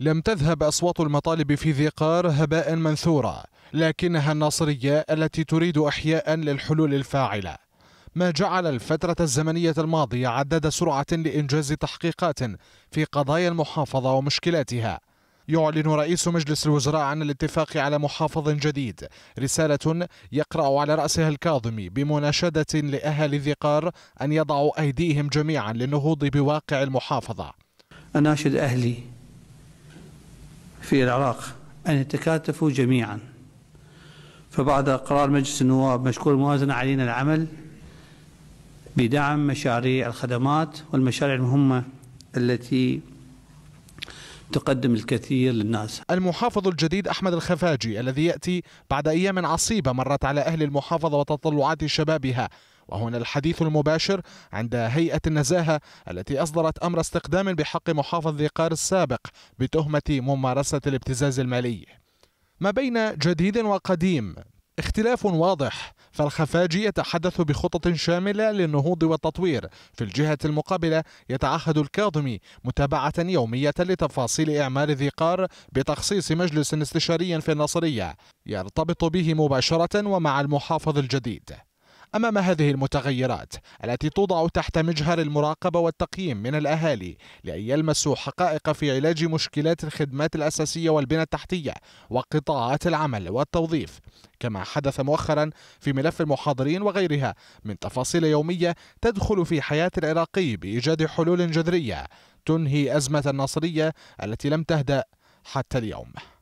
لم تذهب أصوات المطالب في ذي قار هباء منثورا لكنها الناصرية التي تريد إحياء للحلول الفاعلة ما جعل الفترة الزمنية الماضية عداد سرعة لإنجاز تحقيقات في قضايا المحافظة ومشكلاتها يعلن رئيس مجلس الوزراء عن الاتفاق على محافظ جديد رسالة يقرأ على رأسها الكاظمي بمناشدة لأهل ذي قار أن يضعوا أيديهم جميعا للنهوض بواقع المحافظة أناشد أهلي في العراق أن يتكاتفوا جميعا فبعد قرار مجلس النواب مشكور الموازنة علينا العمل بدعم مشاريع الخدمات والمشاريع المهمة التي تقدم الكثير للناس المحافظ الجديد أحمد الخفاجي الذي يأتي بعد أيام عصيبة مرت على أهل المحافظة وتطلعات شبابها وهنا الحديث المباشر عند هيئة النزاهة التي أصدرت أمر استقدام بحق محافظ ذي قار السابق بتهمة ممارسة الابتزاز المالي ما بين جديد وقديم اختلاف واضح فالخفاجي يتحدث بخطط شاملة للنهوض والتطوير في الجهة المقابلة يتعهد الكاظمي متابعة يومية لتفاصيل إعمال ذي قار بتخصيص مجلس استشاري في الناصرية يرتبط به مباشرة ومع المحافظ الجديد أمام هذه المتغيرات التي توضع تحت مجهر المراقبة والتقييم من الأهالي لأن يلمسوا حقائق في علاج مشكلات الخدمات الأساسية والبنى التحتية وقطاعات العمل والتوظيف كما حدث مؤخرا في ملف المحاضرين وغيرها من تفاصيل يومية تدخل في حياة العراقي بإيجاد حلول جذرية تنهي أزمة الناصرية التي لم تهدأ حتى اليوم